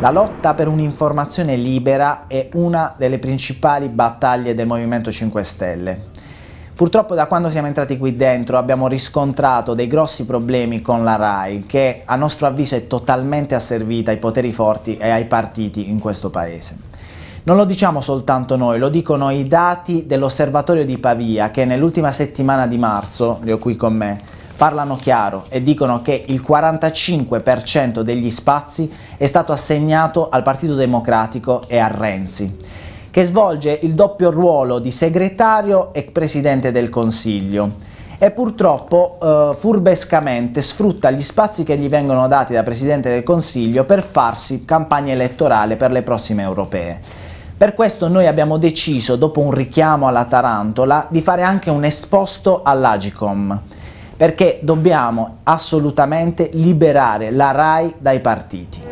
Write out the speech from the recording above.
La lotta per un'informazione libera è una delle principali battaglie del Movimento 5 Stelle. Purtroppo da quando siamo entrati qui dentro abbiamo riscontrato dei grossi problemi con la RAI che a nostro avviso è totalmente asservita ai poteri forti e ai partiti in questo paese. Non lo diciamo soltanto noi, lo dicono i dati dell'osservatorio di Pavia che nell'ultima settimana di marzo, li ho qui con me, parlano chiaro e dicono che il 45% degli spazi è stato assegnato al Partito Democratico e a Renzi, che svolge il doppio ruolo di segretario e presidente del Consiglio e purtroppo eh, furbescamente sfrutta gli spazi che gli vengono dati da Presidente del Consiglio per farsi campagna elettorale per le prossime europee. Per questo noi abbiamo deciso, dopo un richiamo alla Tarantola, di fare anche un esposto all'Agicom perché dobbiamo assolutamente liberare la RAI dai partiti.